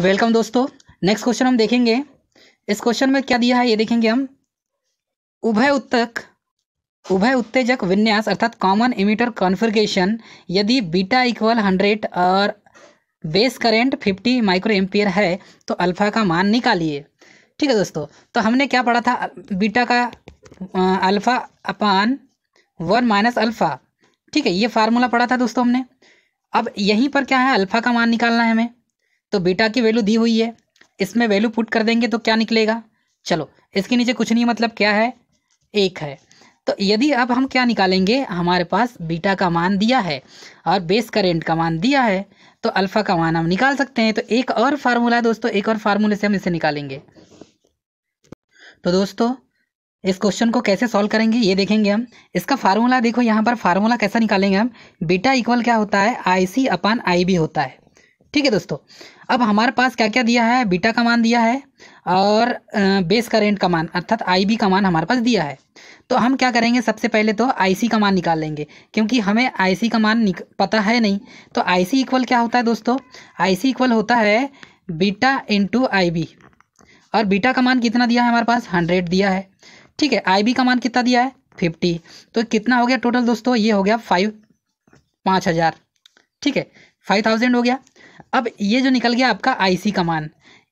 welcome दोस्तों next question हम देखेंगे इस क्वेश्चन में क्या दिया है ये देखेंगे हम उभय उत्तक उभय उत्तेजक विन्यास अर्थात कॉमन इमीटर कॉन्फ़िगरेशन यदि बीटा इक्वल हंड्रेड और base current fifty micro ampere है तो अल्फा का मान निकालिए ठीक है दोस्तों तो हमने क्या पढ़ा था बीटा का alpha upon one minus alpha ठीक है ये फार्मूला पढ़ा था दोस्तों हमने अब यहीं पर क्या है अल्फ़ा का मान निकालना है हमें तो बीटा की वैल्यू दी हुई है इसमें वैल्यू पुट कर देंगे तो क्या निकलेगा चलो इसके नीचे कुछ नहीं मतलब क्या है एक है तो यदि अब हम क्या निकालेंगे हमारे पास बीटा का मान दिया है और बेस करेंट का मान दिया है तो अल्फ़ा का मान हम निकाल सकते हैं तो एक और फार्मूला है दोस्तों एक और फार्मूले से हम इसे निकालेंगे तो दोस्तों इस क्वेश्चन को कैसे सॉल्व करेंगे ये देखेंगे हम इसका फार्मूला देखो यहाँ पर फार्मूला कैसा निकालेंगे हम बीटा इक्वल क्या होता है आई सी अपान आई बी होता है ठीक है दोस्तों अब हमारे पास क्या क्या दिया है बीटा का मान दिया है और बेस करेंट का मान अर्थात आई बी का मान हमारे पास दिया है तो हम क्या करेंगे सबसे पहले तो आई सी का मान निकाल लेंगे क्योंकि हमें आई सी का मान पता है नहीं तो आई सी इक्वल क्या होता है दोस्तों आई सी इक्वल होता है बीटा इंटू आई बी और बीटा का मान कितना दिया है हमारे पास हंड्रेड दिया है ठीक है आई बी का मान कितना दिया है फिफ्टी तो कितना हो गया टोटल दोस्तों ये हो गया फाइव पाँच हज़ार ठीक है फाइव थाउजेंड हो गया अब ये जो निकल गया आपका आई का मान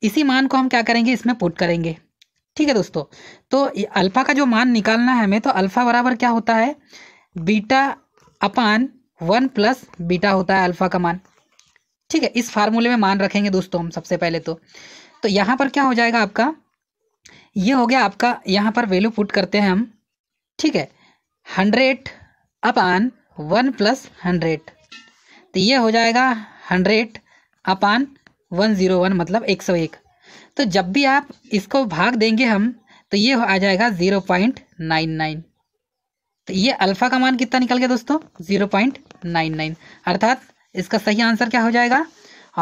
इसी मान को हम क्या करेंगे इसमें पुट करेंगे ठीक है दोस्तों तो अल्फ़ा का जो मान निकालना है हमें तो अल्फ़ा बराबर क्या होता है beta upon one plus beta होता है अल्फ़ा का मान ठीक है इस फार्मूले में मान रखेंगे दोस्तों हम सबसे पहले तो तो यहाँ पर क्या हो जाएगा आपका ये हो गया आपका यहाँ पर वैल्यू पुट करते हैं हम ठीक है hundred upon one plus hundred तो ये हो जाएगा hundred upon one zero one मतलब एक सौ एक तो जब भी आप इसको भाग देंगे हम तो ये आ जाएगा ज़ीरो पॉइंट नाइन नाइन तो ये अल्फ़ा का मान कितना निकल गया दोस्तों ज़ीरो पॉइंट नाइन नाइन अर्थात इसका सही आंसर क्या हो जाएगा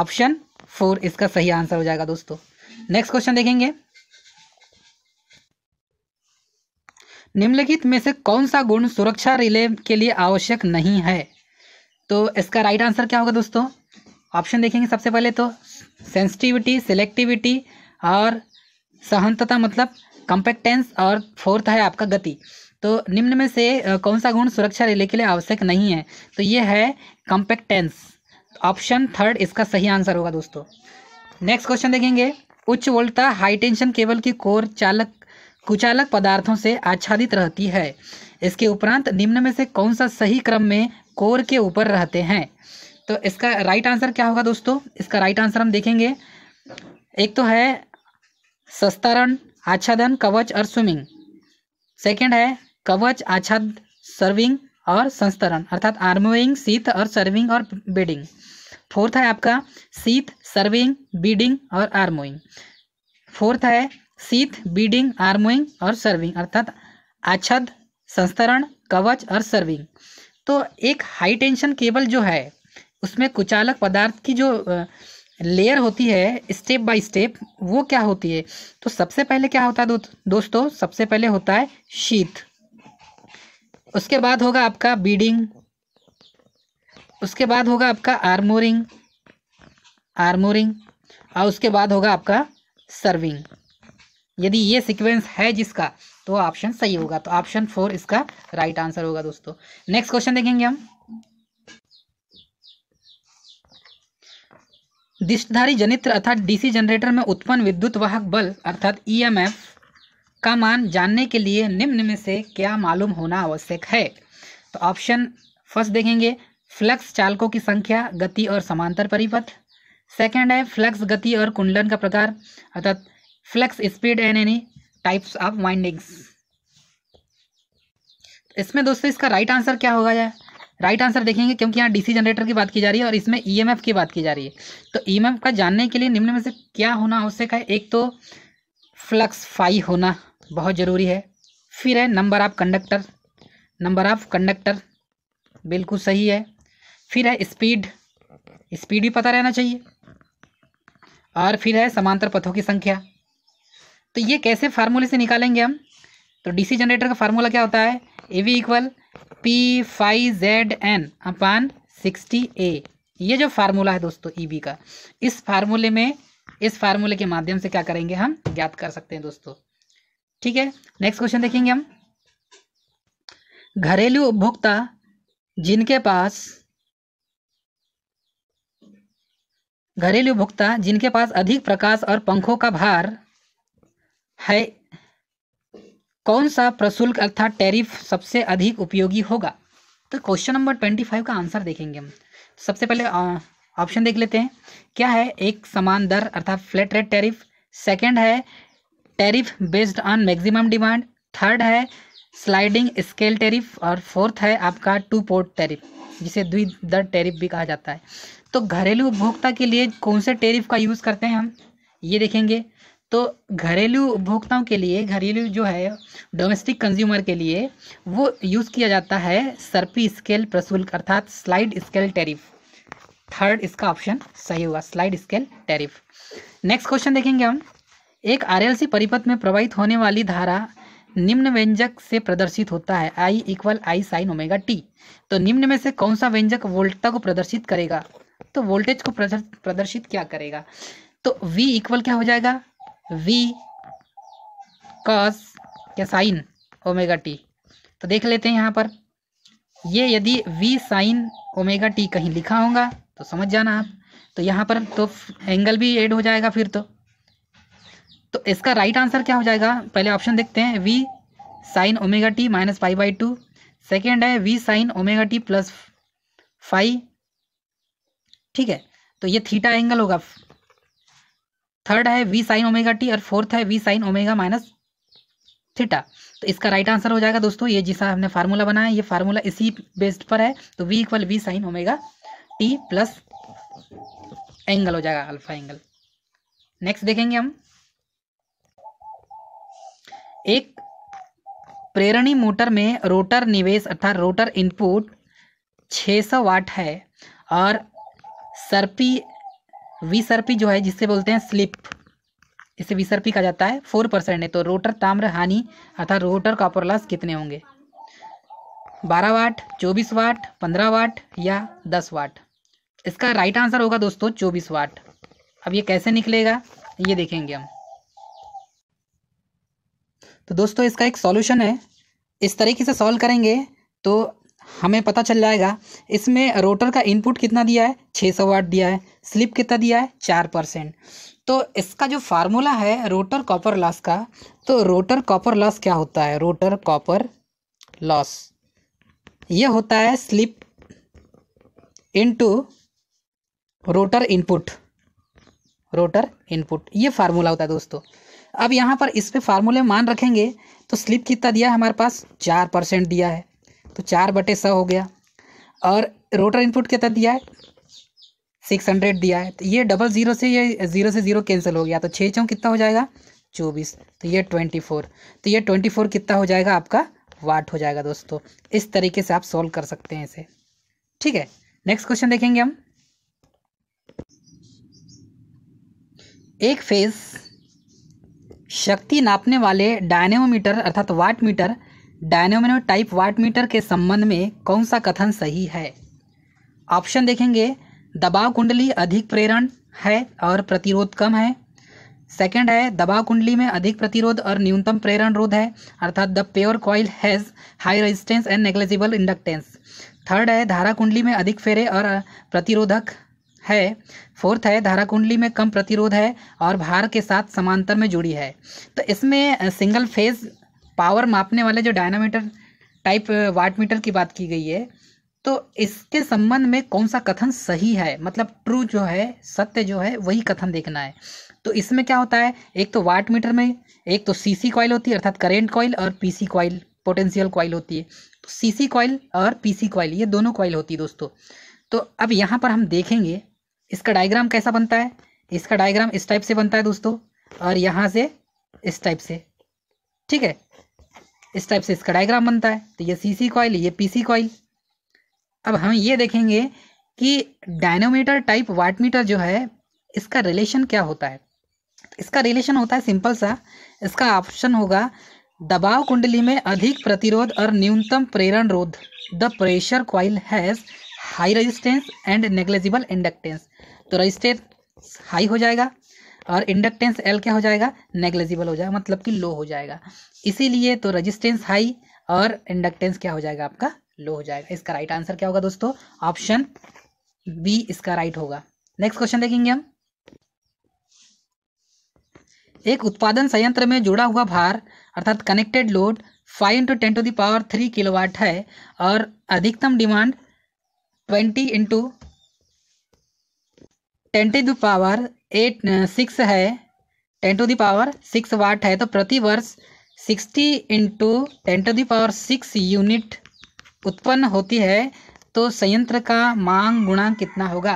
ऑप्शन फोर इसका सही आंसर हो जाएगा दोस्तों नेक्स्ट क्वेश्चन देखेंगे निम्नलिखित में से कौन सा गुण सुरक्षा रिले के लिए आवश्यक नहीं है तो इसका राइट आंसर क्या होगा दोस्तों ऑप्शन देखेंगे सबसे पहले तो सेंसिटिविटी सिलेक्टिविटी और सहनता मतलब कंपेक्टेंस और फोर्थ है आपका गति तो निम्न में से कौन सा गुण सुरक्षा रेले के लिए आवश्यक नहीं है तो ये है कंपेक्टेंस ऑप्शन थर्ड इसका सही आंसर होगा दोस्तों नेक्स्ट क्वेश्चन देखेंगे उच्च वोल्टा हाई टेंशन केबल की कोर चालक कुचालक पदार्थों से आच्छादित रहती है इसके उपरांत निम्न में से कौन सा सही क्रम में कोर के ऊपर रहते हैं तो इसका राइट आंसर क्या होगा दोस्तों इसका राइट आंसर हम देखेंगे एक तो है सस्तारण आच्छादन कवच और स्विमिंग सेकंड है कवच आच्छाद सर्विंग और संस्तरण अर्थात आर्मोइंग सीत और सर्विंग और बीडिंग फोर्थ है आपका सीत सर्विंग बीडिंग और आर्मोइंग फोर्थ है सीत बीडिंग आर्मोइंग और सर्विंग अर्थात आच्छाद संस्तरण कवच और सर्विंग तो एक हाई टेंशन केबल जो है उसमें कुचालक पदार्थ की जो लेयर होती है स्टेप बाय स्टेप वो क्या होती है तो सबसे पहले क्या होता है दो, दोस्तों सबसे पहले होता है शीत उसके बाद होगा आपका बीडिंग उसके बाद होगा आपका आर्मोरिंग आर्मोरिंग और उसके बाद होगा आपका सर्विंग यदि ये सीक्वेंस है जिसका तो ऑप्शन सही होगा तो ऑप्शन फोर इसका राइट आंसर होगा दोस्तों नेक्स्ट क्वेश्चन देखेंगे हम दिशधारी जनित्र अर्थात डीसी जनरेटर में उत्पन्न विद्युत वाहक बल अर्थात ईएमएफ e का मान जानने के लिए निम्न में से क्या मालूम होना आवश्यक है तो ऑप्शन फर्स्ट देखेंगे फ्लक्स चालकों की संख्या गति और समांतर परिपथ सेकेंड है फ्लक्स गति और कुंडलन का प्रकार अर्थात flux speed and any types of windings इसमें दोस्तों इसका राइट आंसर क्या होगा यार राइट आंसर देखेंगे क्योंकि यहाँ डीसी जनरेटर की बात की जा रही है और इसमें ईएमएफ e की बात की जा रही है तो ईएमएफ e का जानने के लिए निम्न में से क्या होना आवश्यक है एक तो फ्लक्स फाई होना बहुत ज़रूरी है फिर है number of conductor number of conductor बिल्कुल सही है फिर है स्पीड स्पीड भी पता रहना चाहिए और फिर है समांतर पथों की संख्या तो ये कैसे फार्मूले से निकालेंगे हम तो डीसी जनरेटर का फार्मूला क्या होता है A V equal P five Z N upon sixty A ये जो फार्मूला है दोस्तों ई e का इस फार्मूले में इस फार्मूले के माध्यम से क्या करेंगे हम ज्ञात कर सकते हैं दोस्तों ठीक है नेक्स्ट क्वेश्चन देखेंगे हम घरेलू उपभोक्ता जिनके पास घरेलू उपभोक्ता जिनके पास अधिक प्रकाश और पंखों का भार है कौन सा प्रशुल्क अर्थात टैरिफ सबसे अधिक उपयोगी होगा तो क्वेश्चन नंबर ट्वेंटी फाइव का आंसर देखेंगे हम सबसे पहले ऑप्शन देख लेते हैं क्या है एक समान दर अर्थात फ्लैट रेट टैरिफ सेकंड है tariff based on maximum demand third है स्लाइडिंग स्केल टैरिफ और फोर्थ है आपका टू पोर्ट टैरिफ जिसे द्वि दर टैरिफ भी कहा जाता है तो घरेलू उपभोक्ता के लिए कौन से टेरिफ का यूज़ करते हैं हम ये देखेंगे तो घरेलू उपभोक्ताओं के लिए घरेलू जो है डोमेस्टिक कंज्यूमर के लिए वो यूज़ किया जाता है सर्पी स्केल प्रशुल्क अर्थात स्लाइड स्केल टैरिफ थर्ड इसका ऑप्शन सही हुआ slide scale tariff next question देखेंगे हम एक आरएलसी परिपथ में प्रवाहित होने वाली धारा निम्न व्यंजक से प्रदर्शित होता है I equal I sine omega T तो निम्न में से कौन सा व्यंजक वोल्टता को प्रदर्शित करेगा तो वोल्टेज को प्रदर्शित क्या करेगा तो वी इक्वल क्या हो जाएगा वी कॉस के साइन ओमेगा टी तो देख लेते हैं यहाँ पर ये यदि वी साइन ओमेगा टी कहीं लिखा होगा तो समझ जाना आप तो यहाँ पर तो एंगल भी ऐड हो जाएगा फिर तो तो इसका राइट आंसर क्या हो जाएगा पहले ऑप्शन देखते हैं V sine omega T minus five by two second है V sine omega T plus five ठीक है तो ये थीटा एंगल होगा थर्ड है वी साइन ओमेगा टी और फोर्थ है V sine omega minus theta तो इसका राइट आंसर हो जाएगा दोस्तों ये जिसका हमने फार्मूला बनाया ये फार्मूला इसी बेस्ड पर है तो V equal V sine omega T plus angle हो जाएगा अल्फा एंगल नेक्स्ट देखेंगे हम एक प्रेरणी मोटर में रोटर निवेश अर्थात रोटर इनपुट 600 वाट है और सर्पी विसर्पी जो है जिससे बोलते हैं स्लिप इसे विसर्पी कहा जाता है फोर परसेंट है तो रोटर ताम्र हानि अर्थात रोटर कॉपर लॉस कितने होंगे बारह वाट चौबीस वाट पंद्रह वाट या दस वाट इसका राइट आंसर होगा दोस्तों चौबीस वाट अब ये कैसे निकलेगा ये देखेंगे हम तो दोस्तों इसका एक सॉल्यूशन है इस तरीके से सॉल्व करेंगे तो हमें पता चल जाएगा इसमें रोटर का इनपुट कितना दिया है 600 वाट दिया है स्लिप कितना दिया है चार परसेंट तो इसका जो फार्मूला है रोटर कॉपर लॉस का तो रोटर कॉपर लॉस क्या होता है रोटर कॉपर लॉस ये होता है slip into rotor input rotor input ये फार्मूला होता है दोस्तों अब यहाँ पर इस पर फार्मूले मान रखेंगे तो स्लिप कितना दिया है हमारे पास चार परसेंट दिया है तो चार बटे सौ हो गया और रोटर इनपुट कितना दिया है सिक्स हंड्रेड दिया है तो ये डबल ज़ीरो से ये ज़ीरो से ज़ीरो कैंसिल हो गया तो छः चौं कितना हो जाएगा चौबीस तो ये ट्वेंटी फोर तो ये ट्वेंटी फोर कितना हो जाएगा आपका वाट हो जाएगा दोस्तों इस तरीके से आप सॉल्व कर सकते हैं इसे ठीक है नेक्स्ट क्वेश्चन देखेंगे हम एक फेज शक्ति नापने वाले डायनेमोमीटर अर्थात वाट मीटर डायनोमिनो टाइप वाट मीटर के संबंध में कौन सा कथन सही है ऑप्शन देखेंगे दबाव कुंडली अधिक प्रेरण है और प्रतिरोध कम है सेकंड है दबाव कुंडली में अधिक प्रतिरोध और न्यूनतम प्रेरण रोध है अर्थात the pure coil has high resistance and negligible inductance third है धारा कुंडली में अधिक फेरे और प्रतिरोधक है फोर्थ है धारा कुंडली में कम प्रतिरोध है और भार के साथ समांतर में जुड़ी है तो इसमें सिंगल फेज पावर मापने वाले जो डायनामीटर टाइप वाट मीटर की बात की गई है तो इसके संबंध में कौन सा कथन सही है मतलब ट्रू जो है सत्य जो है वही कथन देखना है तो इसमें क्या होता है एक तो वाट मीटर में एक तो सीसी कॉइल होती है अर्थात करेंट कॉइल और पीसी कॉइल पोटेंशियल कॉइल होती है तो सी कॉइल और पीसी कॉइल ये दोनों कॉइल होती है दोस्तों तो अब यहाँ पर हम देखेंगे इसका डायग्राम कैसा बनता है इसका डायग्राम इस टाइप से बनता है दोस्तों और यहाँ से इस टाइप से ठीक है इस टाइप से इसका डायग्राम बनता है तो ये सी सी कॉइल ये पी सी कॉइल अब हम ये देखेंगे कि डायनोमीटर टाइप वाट मीटर जो है इसका रिलेशन क्या होता है इसका रिलेशन होता है सिंपल सा इसका ऑप्शन होगा दबाव कुंडली में अधिक प्रतिरोध और न्यूनतम प्रेरण रोध the pressure coil has high resistance and negligible inductance तो रेजिस्टेंस हाई हो जाएगा और इंडक्टेंस एल क्या हो जाएगा नेग्लेजिबल हो जाएगा मतलब कि लो हो जाएगा इसीलिए तो रजिस्टेंस हाई और इंडक्टेंस क्या हो जाएगा आपका लो हो जाएगा इसका राइट आंसर क्या होगा दोस्तों ऑप्शन बी इसका राइट होगा नेक्स्ट क्वेश्चन देखेंगे हम एक उत्पादन संयंत्र में जुड़ा हुआ भार अर्थात connected load five into ten to the power three kilowatt है और अधिकतम demand twenty into ten to the power eight six है ten to the power six watt है तो प्रति वर्ष sixty into ten to the power six unit उत्पन्न होती है तो संयंत्र का मांग गुणा कितना होगा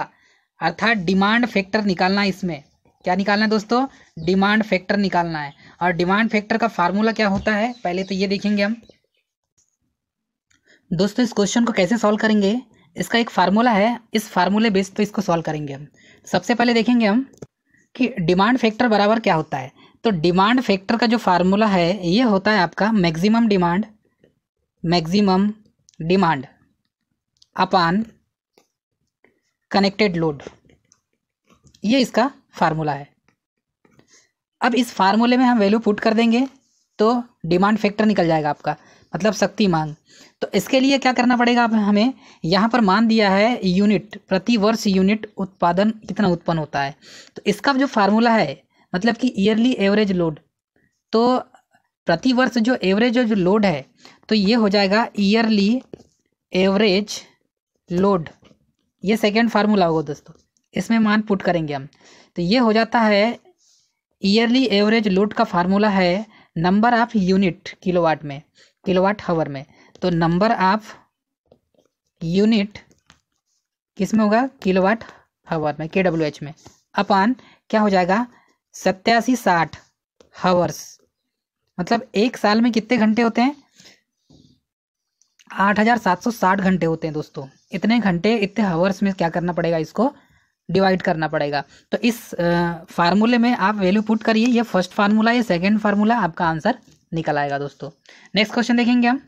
अर्थात डिमांड फैक्टर निकालना है इसमें क्या निकालना है दोस्तों डिमांड फैक्टर निकालना है और डिमांड फैक्टर का फार्मूला क्या होता है पहले तो ये देखेंगे हम दोस्तों इस क्वेश्चन को कैसे सॉल्व करेंगे इसका एक फार्मूला है इस फार्मूले बेस तो इसको सॉल्व करेंगे हम सबसे पहले देखेंगे हम कि डिमांड फैक्टर बराबर क्या होता है तो डिमांड फैक्टर का जो फार्मूला है ये होता है आपका maximum demand maximum demand upon connected load ये इसका फार्मूला है अब इस फार्मूले में हम वैल्यू पुट कर देंगे तो डिमांड फैक्टर निकल जाएगा आपका मतलब शक्ति मांग तो इसके लिए क्या करना पड़ेगा हमें यहाँ पर मान दिया है यूनिट प्रति वर्ष यूनिट उत्पादन कितना उत्पन्न होता है तो इसका जो फार्मूला है मतलब कि ईयरली एवरेज लोड तो प्रति वर्ष जो एवरेज जो लोड है तो ये हो जाएगा ईयरली एवरेज लोड ये सेकेंड फार्मूला होगा दोस्तों इसमें मान पुट करेंगे हम तो ये हो जाता है ईयरली एवरेज लोड का फार्मूला है नंबर ऑफ यूनिट किलोवाट में किलोवाट हावर में तो नंबर ऑफ यूनिट किस में होगा किलोवाट हावर में के डब्ल्यू एच में अपान क्या हो जाएगा सत्यासी साठ हावर्स मतलब एक साल में कितने घंटे होते हैं आठ हजार सात सौ साठ घंटे होते हैं दोस्तों इतने घंटे इतने हावर्स में क्या करना पड़ेगा इसको डिवाइड करना पड़ेगा तो इस फार्मूले में आप वैल्यू पुट करिए ये फर्स्ट फार्मूला या सेकेंड फार्मूला आपका आंसर निकल आएगा दोस्तों नेक्स्ट क्वेश्चन देखेंगे हम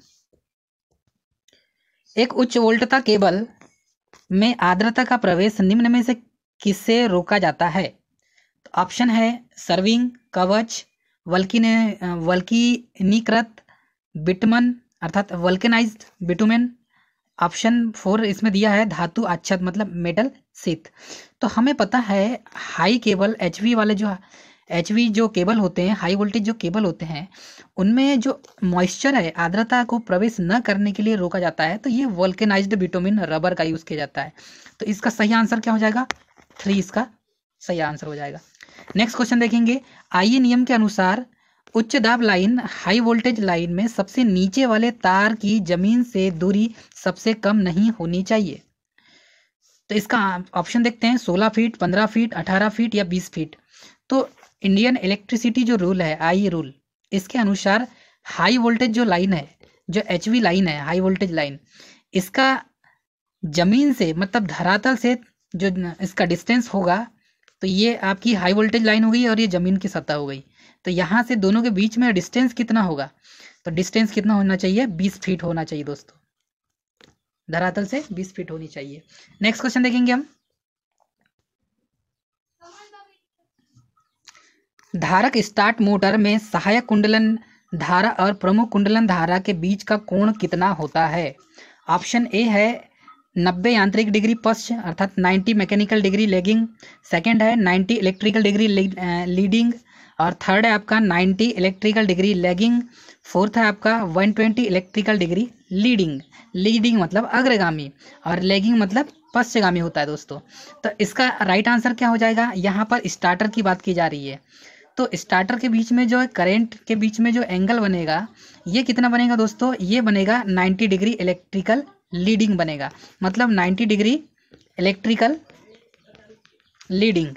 एक उच्च वोल्टता केबल में आर्द्रता का प्रवेश निम्न में से किससे रोका जाता है तो ऑप्शन है सर्विंग कवच वल्किन वल्किनीकृत बिटमन अर्थात वल्केनाइज्ड बिटुमेन ऑप्शन फोर इसमें दिया है धातु अच्छा मतलब मेटल सीत तो हमें पता है हाई केबल एच वाले जो एच जो केबल होते हैं हाई वोल्टेज जो केबल होते हैं उनमें जो मॉइस्चर है आर्द्रता को प्रवेश न करने के लिए रोका जाता है तो ये वल्केनाइज्ड बिटोमिन रबर का यूज़ किया जाता है तो इसका सही आंसर क्या हो जाएगा थ्री इसका सही आंसर हो जाएगा नेक्स्ट क्वेश्चन देखेंगे आई नियम के अनुसार उच्च दाब लाइन हाई वोल्टेज लाइन में सबसे नीचे वाले तार की जमीन से दूरी सबसे कम नहीं होनी चाहिए तो इसका ऑप्शन देखते हैं सोलह फीट पंद्रह फीट अठारह फीट या बीस फीट तो इंडियन इलेक्ट्रिसिटी जो रूल है आई रूल इसके अनुसार हाई वोल्टेज जो लाइन है जो एच लाइन है हाई वोल्टेज लाइन इसका जमीन से मतलब धरातल से जो इसका डिस्टेंस होगा तो ये आपकी हाई वोल्टेज लाइन हो गई और ये ज़मीन की सतह हो गई तो यहाँ से दोनों के बीच में डिस्टेंस कितना होगा तो डिस्टेंस कितना होना चाहिए बीस फीट होना चाहिए दोस्तों धरातल से बीस फीट होनी चाहिए नेक्स्ट क्वेश्चन देखेंगे हम धारक स्टार्ट मोटर में सहायक कुंडलन धारा और प्रमुख कुंडलन धारा के बीच का कोण कितना होता है ऑप्शन ए है नब्बे यांत्रिक डिग्री पश्च अर्थात 90 मैकेनिकल डिग्री लेगिंग सेकंड है 90 इलेक्ट्रिकल डिग्री लीडिंग और थर्ड है आपका 90 इलेक्ट्रिकल डिग्री लेगिंग फोर्थ है आपका 120 इलेक्ट्रिकल डिग्री लीडिंग लीडिंग मतलब अग्रगामी और लेगिंग मतलब पश्चगामी होता है दोस्तों तो इसका राइट आंसर क्या हो जाएगा यहाँ पर स्टार्टर की बात की जा रही है तो स्टार्टर के बीच में जो करेंट के बीच में जो एंगल बनेगा ये कितना बनेगा दोस्तों ये बनेगा 90 डिग्री इलेक्ट्रिकल लीडिंग बनेगा मतलब 90 degree electrical leading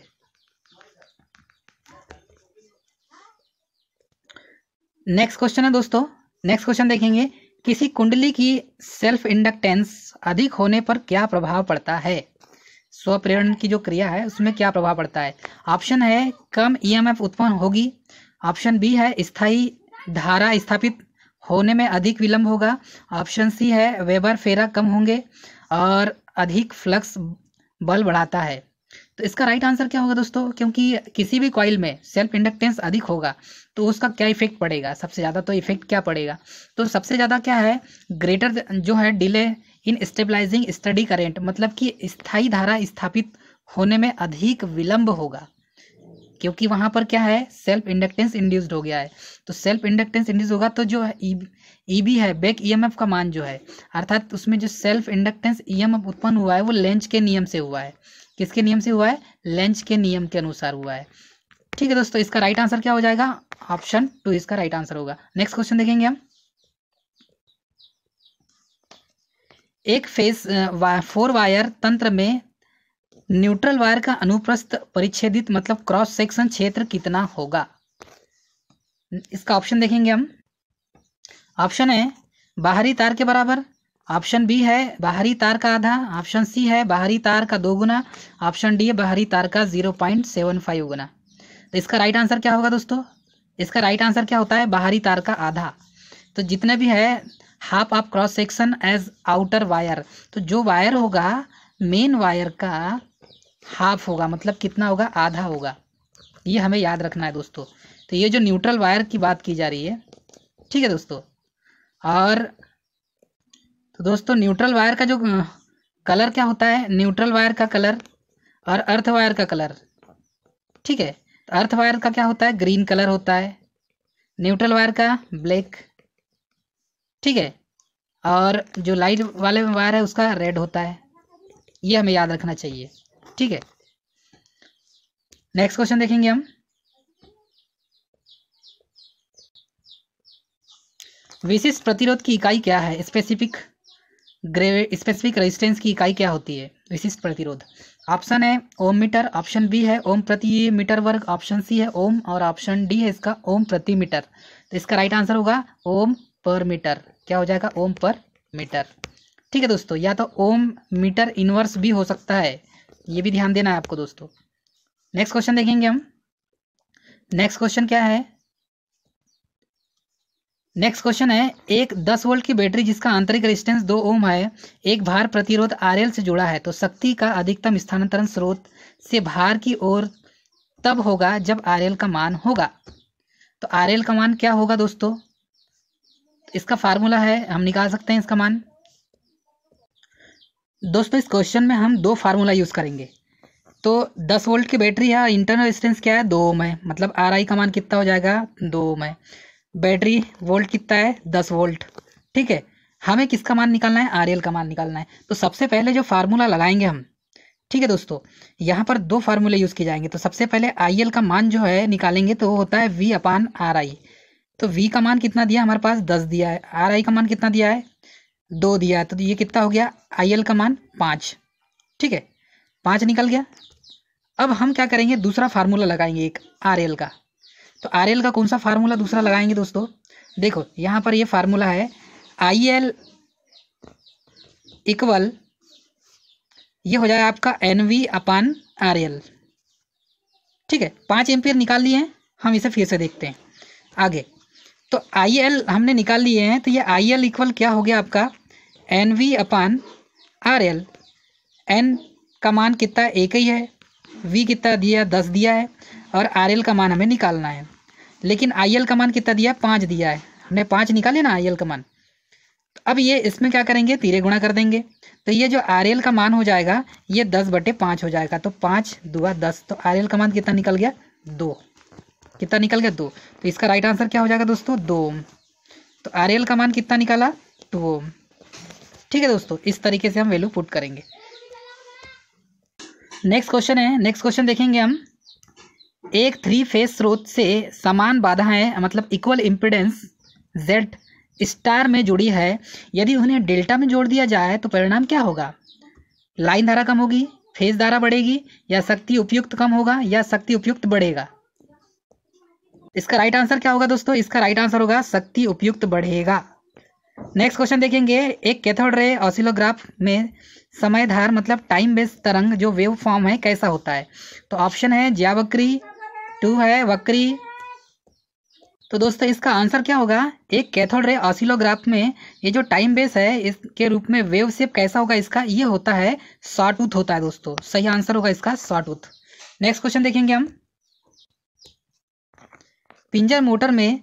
next question है दोस्तों नेक्स्ट क्वेश्चन देखेंगे किसी कुंडली की सेल्फ इंडक्टेंस अधिक होने पर क्या प्रभाव पड़ता है स्वप्रेरण की जो क्रिया है उसमें क्या प्रभाव पड़ता है ऑप्शन है कम ईएमएफ e उत्पन्न होगी ऑप्शन बी है स्थायी धारा स्थापित होने में अधिक विलंब होगा ऑप्शन सी है वेबर फेरा कम होंगे और अधिक फ्लक्स बल बढ़ाता है तो इसका राइट आंसर क्या होगा दोस्तों क्योंकि किसी भी कॉइल में सेल्फ इंडक्टेंस अधिक होगा तो उसका क्या इफेक्ट पड़ेगा सबसे ज़्यादा तो इफेक्ट क्या पड़ेगा तो सबसे ज़्यादा क्या है ग्रेटर जो है delay in stabilising steady current मतलब कि स्थाई धारा स्थापित होने में अधिक विलंब होगा क्योंकि वहां पर क्या है सेल्फ इंडक्टेंस इंड्यूस्ड हो गया है तो सेल्फ इंडक्टेंस इंड्यूस होगा तो जो ई e, बी e है बैक ईएमएफ का मान जो है अर्थात उसमें जो सेल्फ इंडक्टेंस ईएमएफ उत्पन्न हुआ है वो लेंच के नियम से हुआ है किसके नियम से हुआ है लेंच के नियम के अनुसार हुआ है ठीक है दोस्तों इसका राइट आंसर क्या हो जाएगा ऑप्शन टू इसका राइट आंसर होगा नेक्स्ट क्वेश्चन देखेंगे हम एक फेस वा, फोर वायर तंत्र में न्यूट्रल वायर का अनुप्रस्थ परिच्छेदित मतलब क्रॉस सेक्शन क्षेत्र कितना होगा इसका ऑप्शन देखेंगे हम ऑप्शन है बाहरी तार के बराबर ऑप्शन बी है बाहरी तार का आधा ऑप्शन सी है बाहरी तार का दो गुना ऑप्शन डी है बाहरी तार का जीरो पॉइंट सेवन फाइव गुना तो इसका राइट आंसर क्या होगा दोस्तों इसका राइट आंसर क्या होता है बाहरी तार का आधा तो जितने भी है half of cross section as outer wire तो जो वायर होगा मेन वायर का हाफ होगा मतलब कितना होगा आधा होगा ये हमें याद रखना है दोस्तों तो ये जो न्यूट्रल वायर की बात की जा रही है ठीक है दोस्तों और तो दोस्तों न्यूट्रल वायर का जो कलर क्या होता है न्यूट्रल वायर का कलर और अर्थ वायर का कलर ठीक है तो अर्थ वायर का क्या होता है ग्रीन कलर होता है न्यूट्रल वायर का ब्लैक ठीक है और जो लाइट वाले वायर है उसका रेड होता है ये हमें याद रखना चाहिए ठीक है नेक्स्ट क्वेश्चन देखेंगे हम विशिष्ट प्रतिरोध की इकाई क्या है स्पेसिफिक ग्रेवे स्पेसिफिक रेजिस्टेंस की इकाई क्या होती है विशिष्ट प्रतिरोध ऑप्शन है ओम मीटर ऑप्शन बी है ओम प्रति मीटर वर्ग ऑप्शन सी है ओम और ऑप्शन डी है इसका ओम प्रति मीटर तो इसका राइट आंसर होगा ओम पर मीटर क्या हो जाएगा ओम पर मीटर ठीक है दोस्तों या तो ओम मीटर इनवर्स भी हो सकता है ये भी ध्यान देना है आपको दोस्तों नेक्स्ट क्वेश्चन देखेंगे हम नेक्स्ट क्वेश्चन क्या है नेक्स्ट क्वेश्चन है एक 10 वोल्ट की बैटरी जिसका आंतरिक रेजिस्टेंस दो ओम है एक भार प्रतिरोध आरएल से जुड़ा है तो शक्ति का अधिकतम स्थानांतरण स्रोत से भार की ओर तब होगा जब आरएल का मान होगा तो आरएल का मान क्या होगा दोस्तों इसका फार्मूला है हम निकाल सकते हैं इसका मान दोस्तों इस क्वेश्चन में हम दो फार्मूला यूज़ करेंगे तो 10 वोल्ट की बैटरी है इंटरनल रेजिस्टेंस क्या है दो ओम है मतलब आर आई का मान कितना हो जाएगा दो ओम है बैटरी वोल्ट कितना है दस वोल्ट ठीक है हमें किसका मान निकालना है आर एल का मान निकालना है तो सबसे पहले जो फार्मूला लगाएंगे हम ठीक है दोस्तों यहाँ पर दो फार्मूले यूज़ किए जाएंगे तो सबसे पहले आई एल का मान जो है निकालेंगे तो वो होता है वी अपान आर आई तो v का मान कितना दिया हमारे पास दस दिया है आर आई का मान कितना दिया है दो दिया है तो ये कितना हो गया आई एल का मान पाँच ठीक है पाँच निकल गया अब हम क्या करेंगे दूसरा फार्मूला लगाएंगे एक आर एल का तो आर एल का कौन सा फार्मूला दूसरा लगाएंगे दोस्तों देखो यहाँ पर ये फार्मूला है आई एल इक्वल ये हो जाए आपका N V upon R L ठीक है पाँच एम्पियर निकाल लिए हैं हम इसे फिर से देखते हैं आगे तो आई एल हमने निकाल लिए हैं तो ये आई एल इक्वल क्या हो गया आपका N V upon R L N का मान कितना एक ही है वी कितना दिया दस दिया है और आर एल का मान हमें निकालना है लेकिन आई एल का मान कितना दिया पाँच दिया है हमने पाँच निकाले ना आई एल का मान तो अब ये इसमें क्या करेंगे तीरे गुणा कर देंगे तो ये जो आर एल का मान हो जाएगा ये दस बटे पाँच हो जाएगा तो पाँच दुआ दस तो आर एल का मान कितना निकल गया दो कितना निकल गया दो तो इसका राइट आंसर क्या हो जाएगा दोस्तों दो तो आर का मान कितना निकाला टू ठीक है दोस्तों इस तरीके से हम वैल्यू पुट करेंगे नेक्स्ट क्वेश्चन है नेक्स्ट क्वेश्चन देखेंगे हम एक थ्री फेस स्रोत से समान बाधाएं मतलब इक्वल इम्पिडेंस जेड स्टार में जुड़ी है यदि उन्हें डेल्टा में जोड़ दिया जाए तो परिणाम क्या होगा लाइन धारा कम होगी फेज धारा बढ़ेगी या शक्ति उपयुक्त कम होगा या शक्ति उपयुक्त बढ़ेगा इसका राइट आंसर क्या होगा दोस्तों इसका राइट आंसर होगा शक्ति उपयुक्त बढ़ेगा नेक्स्ट क्वेश्चन देखेंगे एक कैथोड रे ऑसिलोग्राफ में समय धार मतलब टाइम बेस्ड तरंग जो वेव फॉर्म है कैसा होता है तो ऑप्शन है ज्या वक्री टू है वक्री तो दोस्तों इसका आंसर क्या होगा एक कैथोड रे ऑसिलोग्राफ में ये जो टाइम बेस है इसके रूप में वेव सेप कैसा होगा इसका ये होता है शॉर्टूथ होता है दोस्तों सही आंसर होगा इसका शॉर्टूथ नेक्स्ट क्वेश्चन देखेंगे हम पिंजर मोटर में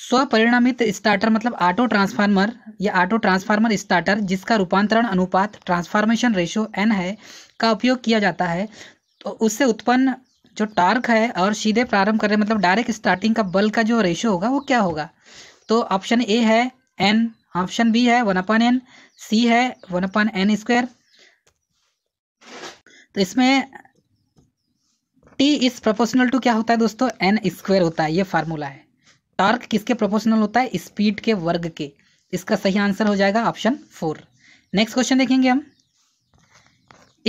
स्वपरिणामित स्टार्टर मतलब ऑटो ट्रांसफार्मर या ऑटो ट्रांसफार्मर स्टार्टर जिसका रूपांतरण अनुपात ट्रांसफार्मेशन रेशियो एन है का उपयोग किया जाता है तो उससे उत्पन्न जो टार्क है और सीधे प्रारंभ करने मतलब डायरेक्ट स्टार्टिंग का बल का जो रेशियो होगा वो क्या होगा तो ऑप्शन ए है एन ऑप्शन बी है वन अपन एन सी है वन अपन एन स्क्वायर तो इसमें टी इज प्रोपोर्शनल टू क्या होता है दोस्तों एन स्क्वेयर होता है ये फार्मूला है टॉर्क किसके प्रोपोर्शनल होता है स्पीड के वर्ग के इसका सही आंसर हो जाएगा ऑप्शन फोर नेक्स्ट क्वेश्चन देखेंगे हम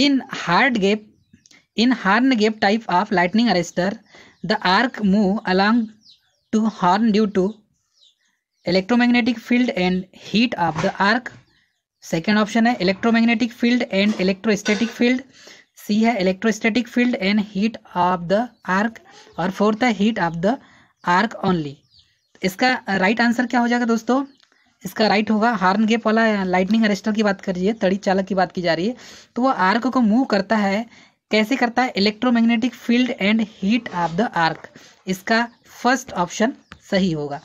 in hard gap in horn gap type of lightning arrester the arc move along to horn due to electromagnetic field and heat of the arc second option है electromagnetic field and electrostatic field C है electrostatic field and heat of the arc और fourth है heat of the arc only इसका right answer क्या हो जाएगा दोस्तों इसका राइट होगा हार्न गेप वाला लाइटनिंग अरेस्टर की बात करिए तड़ी चालक की बात की जा रही है तो वो आर्क को मूव करता है कैसे करता है electromagnetic field and heat of the arc इसका फर्स्ट ऑप्शन सही होगा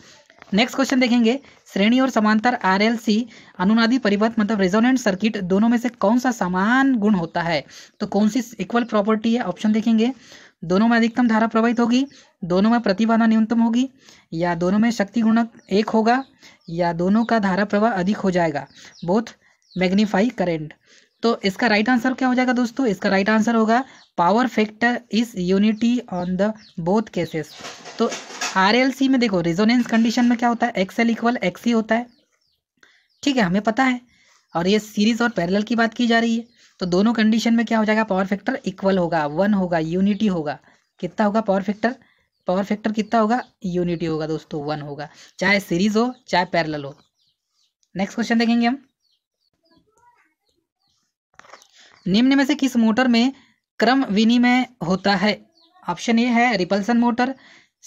नेक्स्ट क्वेश्चन देखेंगे श्रेणी और समांतर आरएलसी अनुनादी परिवर्त मतलब रेजोनेंट सर्किट दोनों में से कौन सा समान गुण होता है तो कौन सी इक्वल प्रॉपर्टी है ऑप्शन देखेंगे दोनों में अधिकतम धारा प्रवाहित होगी दोनों में प्रतिबाधा न्यूनतम होगी या दोनों में शक्ति गुणक एक होगा या दोनों का धारा प्रवाह अधिक हो जाएगा बोथ मैग्नीफाई करेंट तो इसका राइट आंसर क्या हो जाएगा दोस्तों इसका राइट आंसर होगा power factor is unity on the both cases तो आरएलसी में देखो रिजोनेंस कंडीशन में क्या होता है एक्सएल इक्वल एक्स ही होता है ठीक है हमें पता है और ये सीरीज और पैरेलल की बात की जा रही है तो दोनों कंडीशन में क्या हो जाएगा पावर फैक्टर इक्वल होगा वन होगा यूनिटी होगा कितना होगा पावर फैक्टर पावर फैक्टर कितना होगा यूनिटी होगा दोस्तों वन होगा चाहे सीरीज हो चाहे पैरेलल हो नेक्स्ट क्वेश्चन देखेंगे हम निम्न में से किस मोटर में क्रम विनिमय होता है ऑप्शन ए है repulsion motor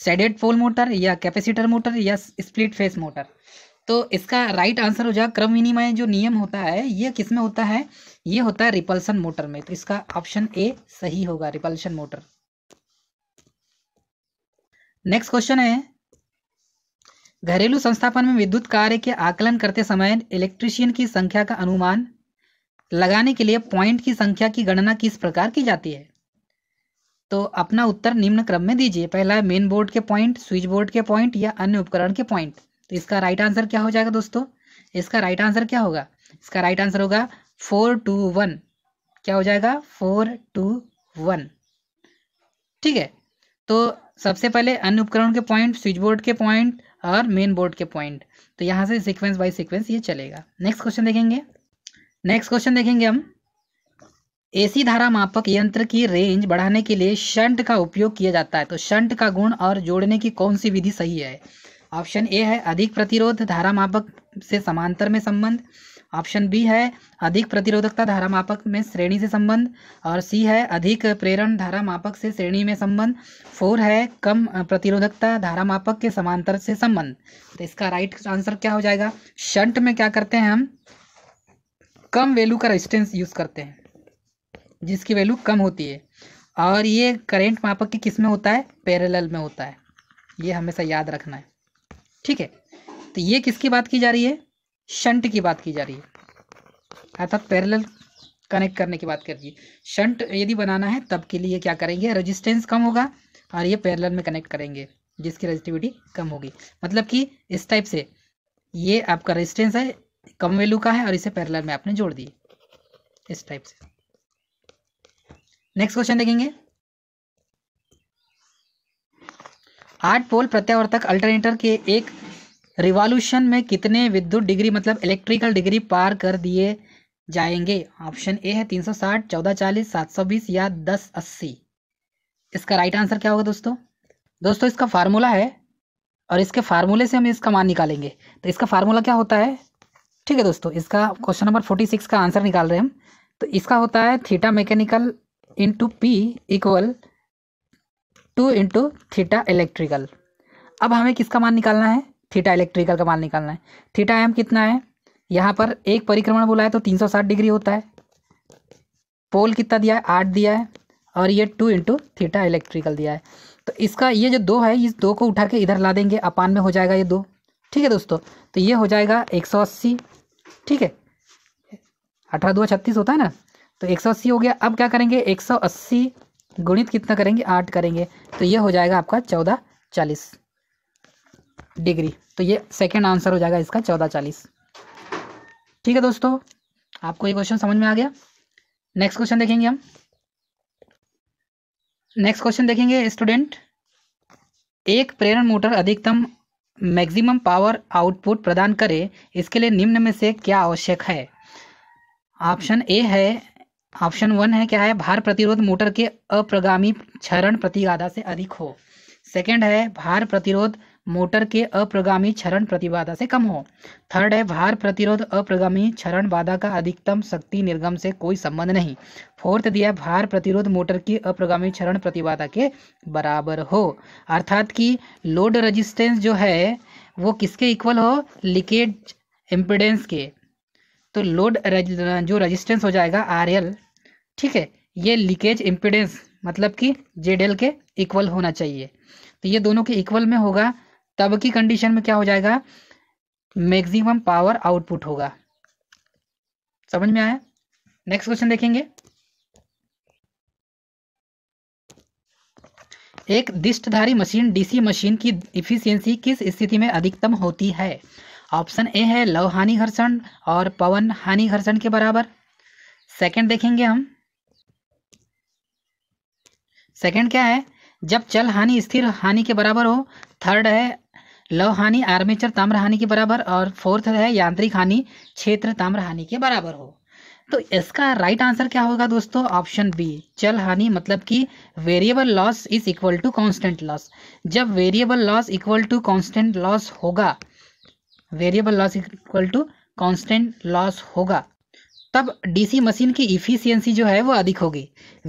shaded pole motor या कैपेसिटर मोटर या स्प्लिट फेस मोटर तो इसका राइट आंसर हो जाएगा क्रम विनिमय जो नियम होता है ये किस में होता है ये होता है रिपल्सन मोटर में तो इसका ऑप्शन ए सही होगा रिपल्सन मोटर नेक्स्ट क्वेश्चन है घरेलू संस्थापन में विद्युत कार्य के आकलन करते समय इलेक्ट्रिशियन की संख्या का अनुमान लगाने के लिए पॉइंट की संख्या की गणना किस प्रकार की जाती है तो अपना उत्तर निम्न क्रम में दीजिए पहला है मेन बोर्ड के पॉइंट स्विच बोर्ड के पॉइंट या अन्य उपकरण के पॉइंट तो इसका राइट आंसर क्या हो जाएगा दोस्तों इसका राइट आंसर क्या होगा इसका राइट आंसर होगा फोर टू वन क्या हो जाएगा फोर टू वन ठीक है तो सबसे पहले अन्य उपकरण के पॉइंट स्विच बोर्ड के पॉइंट और मेन बोर्ड के पॉइंट तो यहां से सीक्वेंस बाई सीक्वेंस ये चलेगा नेक्स्ट क्वेश्चन देखेंगे नेक्स्ट क्वेश्चन देखेंगे हम एसी धारा मापक यंत्र की रेंज बढ़ाने के लिए शंट का उपयोग किया जाता है तो शंट का गुण और जोड़ने की कौन सी विधि सही है ऑप्शन ए है अधिक प्रतिरोध धारा मापक से समांतर में संबंध ऑप्शन बी है अधिक प्रतिरोधकता धारा मापक में श्रेणी से संबंध और सी है अधिक प्रेरण धारा मापक से श्रेणी में संबंध फोर है कम प्रतिरोधकता धारा मापक के समांतर से संबंध तो इसका राइट आंसर क्या हो जाएगा शंट में क्या करते हैं हम कम वैल्यू का रेजिस्टेंस यूज़ करते हैं जिसकी वैल्यू कम होती है और ये करेंट मापक की किस में होता है पैरेलल में होता है ये हमेशा याद रखना है ठीक है तो ये किसकी बात की जा रही है शंट की बात की जा रही है अर्थात पैरेलल कनेक्ट करने की बात कर रही है शंट यदि बनाना है तब के लिए क्या करेंगे रेजिस्टेंस कम होगा और ये पैरेलल में कनेक्ट करेंगे जिसकी रेजिटिविटी कम होगी मतलब कि इस टाइप से ये आपका रेजिस्टेंस है कम वैल्यू का है और इसे पैरेलल में आपने जोड़ दिए इस टाइप से नेक्स्ट क्वेश्चन देखेंगे आठ पोल प्रत्यावर्तक अल्टरनेटर के एक रिवॉल्यूशन में कितने विद्युत डिग्री मतलब इलेक्ट्रिकल डिग्री पार कर दिए जाएंगे ऑप्शन ए है 360, 1440, 720 या 1080 इसका राइट आंसर क्या होगा दोस्तों दोस्तों इसका फार्मूला है और इसके फार्मूले से हम इसका मान निकालेंगे तो इसका फार्मूला क्या होता है ठीक है दोस्तों इसका क्वेश्चन नंबर फोर्टी सिक्स का आंसर निकाल रहे हैं हम तो इसका होता है theta mechanical into P equal to into theta electrical अब हमें किसका मान निकालना है थीटा इलेक्ट्रिकल का मान निकालना है थीटा एम कितना है यहाँ पर एक परिक्रमण बोला है तो 360 डिग्री होता है पोल कितना दिया है आठ दिया है और ये टू इंटू थीटा इलेक्ट्रिकल दिया है तो इसका ये जो दो है इस दो को उठा के इधर ला देंगे अपान में हो जाएगा ये दो ठीक है दोस्तों तो ये हो जाएगा एक सौ अस्सी ठीक है अठारह दो छत्तीस होता है ना तो एक सौ अस्सी हो गया अब क्या करेंगे एक सौ अस्सी गुणित कितना करेंगे आठ करेंगे तो ये हो जाएगा आपका चौदह चालीस डिग्री तो ये सेकेंड आंसर हो जाएगा इसका चौदह चालीस ठीक है दोस्तों आपको ये क्वेश्चन समझ में आ गया नेक्स्ट क्वेश्चन देखेंगे हम नेक्स्ट क्वेश्चन देखेंगे स्टूडेंट एक प्रेरण मोटर अधिकतम मैक्सिमम पावर आउटपुट प्रदान करे इसके लिए निम्न में से क्या आवश्यक है ऑप्शन ए है ऑप्शन वन है क्या है भार प्रतिरोध मोटर के अप्रगामी क्षरण प्रतिगाधा से अधिक हो सेकंड है भार प्रतिरोध मोटर के अप्रगामी क्षरण प्रतिबाधा से कम हो थर्ड है भार प्रतिरोध अप्रगामी क्षरण बाधा का अधिकतम शक्ति निर्गम से कोई संबंध नहीं फोर्थ दिया भार प्रतिरोध मोटर की अप्रगामी क्षरण प्रतिबाधा के बराबर हो अर्थात कि लोड रजिस्टेंस जो है वो किसके इक्वल हो लीकेज इम्पिडेंस के तो लोड रज, जो रजिस्टेंस हो जाएगा आर ठीक है ये लीकेज इम्पिडेंस मतलब कि जेड के इक्वल होना चाहिए तो ये दोनों के इक्वल में होगा तब की कंडीशन में क्या हो जाएगा मैक्सिमम पावर आउटपुट होगा समझ में आया नेक्स्ट क्वेश्चन देखेंगे एक दिष्टधारी मशीन डीसी मशीन की इफिशियंसी किस स्थिति में अधिकतम होती है ऑप्शन ए है लव हानि घर्षण और पवन हानि घर्षण के बराबर सेकंड देखेंगे हम सेकंड क्या है जब चल हानि स्थिर हानि के बराबर हो थर्ड है लव हानि आर्मेचर ताम्र हानि के बराबर और फोर्थ है यांत्रिक हानि क्षेत्र ताम्र हानि के बराबर हो तो इसका राइट आंसर क्या होगा दोस्तों ऑप्शन बी चल हानि मतलब कि variable loss is equal to constant loss जब variable loss equal to constant loss होगा variable loss equal to constant loss होगा तब डीसी मशीन की इफिशियंसी जो है वो अधिक होगी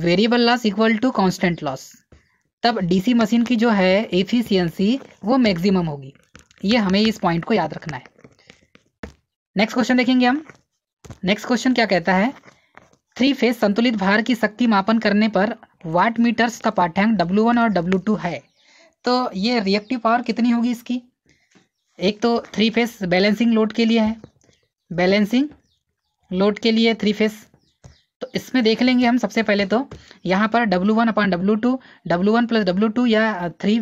variable loss equal to constant loss तब डीसी मशीन की जो है एफिशिएंसी वो मैक्सिमम होगी ये हमें इस पॉइंट को याद रखना है नेक्स्ट क्वेश्चन देखेंगे हम नेक्स्ट क्वेश्चन क्या कहता है थ्री फेज संतुलित भार की शक्ति मापन करने पर वाट मीटर्स का पाठ्यांक वन और टू है तो ये रिएक्टिव पावर कितनी होगी इसकी एक तो थ्री फेस बैलेंसिंग लोड के लिए है बैलेंसिंग लोड के लिए थ्री फेस तो इसमें देख लेंगे हम सबसे पहले तो यहाँ पर W one upon W two W one plus W two या थ्री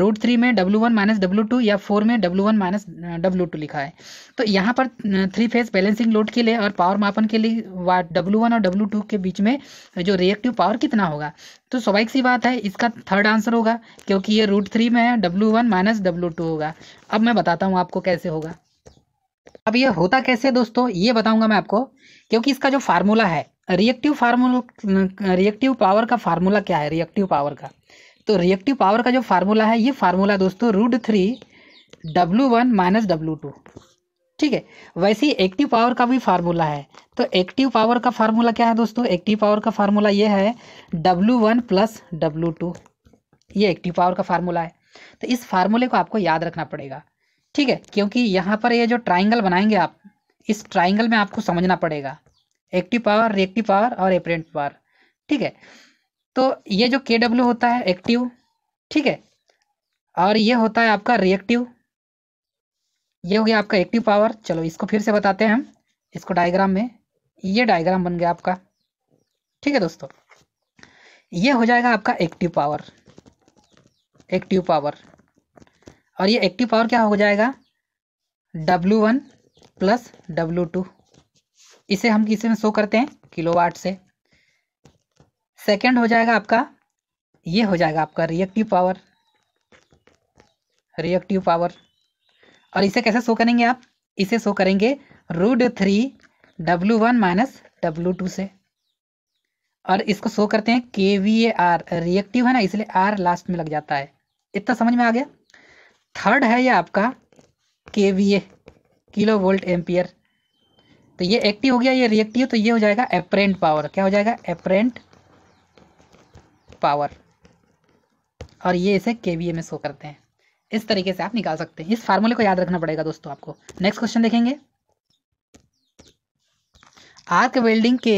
रूट थ्री में W one minus W two या फोर में W one minus W two लिखा है तो यहाँ पर थ्री फेज बैलेंसिंग लोड के लिए और पावर मापन के लिए डब्लू वन और डब्लू टू के बीच में जो रिएक्टिव पावर कितना होगा तो स्वाभाविक सी बात है इसका थर्ड आंसर होगा क्योंकि ये रूट थ्री में है W one minus W two होगा अब मैं बताता हूँ आपको कैसे होगा अब ये होता कैसे दोस्तों ये बताऊँगा मैं आपको क्योंकि इसका जो फार्मूला है रिएक्टिव फार्मूला रिएक्टिव पावर का फार्मूला क्या है रिएक्टिव पावर का तो रिएक्टिव पावर का जो फार्मूला है ये फार्मूला दोस्तों root three W one minus W two ठीक है वैसे ही एक्टिव पावर का भी फार्मूला है तो एक्टिव पावर का फार्मूला क्या है दोस्तों एक्टिव पावर का फार्मूला ये है W one plus W two ये एक्टिव पावर का फार्मूला है तो इस फार्मूले को आपको याद रखना पड़ेगा ठीक है क्योंकि यहाँ पर ये जो ट्राइंगल बनाएंगे आप इस ट्राइंगल में आपको समझना पड़ेगा एक्टिव पावर रिएक्टिव पावर और एपरेंट पावर ठीक है तो ये जो के डब्ल्यू होता है एक्टिव ठीक है और ये होता है आपका रिएक्टिव ये हो गया आपका एक्टिव पावर चलो इसको फिर से बताते हैं हम इसको डायग्राम में ये डायग्राम बन गया आपका ठीक है दोस्तों ये हो जाएगा आपका एक्टिव पावर एक्टिव पावर और ये एक्टिव पावर क्या हो जाएगा W one plus W two इसे हम किसे में शो करते हैं किलोवाट से सेकेंड हो जाएगा आपका ये हो जाएगा आपका रिएक्टिव पावर रिएक्टिव पावर और इसे कैसे शो करेंगे आप इसे शो करेंगे root three W one minus W two से और इसको शो करते हैं के वी ए आर रिएक्टिव है ना इसलिए आर लास्ट में लग जाता है इतना समझ में आ गया थर्ड है ये आपका K V A kilo volt ampere तो ये एक्टिव हो गया ये रिएक्टिव तो ये हो जाएगा एपरेंट पावर क्या हो जाएगा एपरेंट पावर और ये इसे के वी में शो करते हैं इस तरीके से आप निकाल सकते हैं इस फार्मूले को याद रखना पड़ेगा दोस्तों आपको नेक्स्ट क्वेश्चन देखेंगे आर्क वेल्डिंग के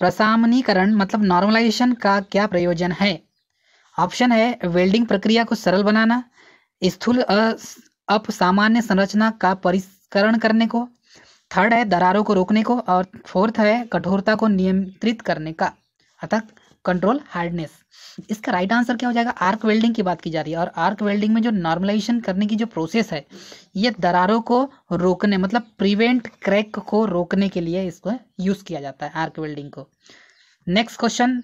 प्रसामनीकरण मतलब नॉर्मलाइजेशन का क्या प्रयोजन है ऑप्शन है वेल्डिंग प्रक्रिया को सरल बनाना स्थूल अप सामान्य संरचना का परिस करण करने को थर्ड है दरारों को रोकने को और फोर्थ है कठोरता को नियंत्रित करने का अर्थात कंट्रोल हार्डनेस इसका राइट आंसर क्या हो जाएगा आर्क वेल्डिंग की बात की जा रही है और आर्क वेल्डिंग में जो नॉर्मलाइजेशन करने की जो प्रोसेस है ये दरारों को रोकने मतलब प्रिवेंट क्रैक को रोकने के लिए इसको यूज़ किया जाता है आर्क वेल्डिंग को नेक्स्ट क्वेश्चन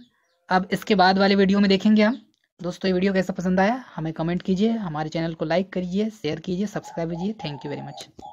अब इसके बाद वाले वीडियो में देखेंगे हम दोस्तों ये वीडियो कैसा पसंद आया हमें कमेंट कीजिए हमारे चैनल को लाइक करिए शेयर कीजिए सब्सक्राइब कीजिए थैंक यू वेरी मच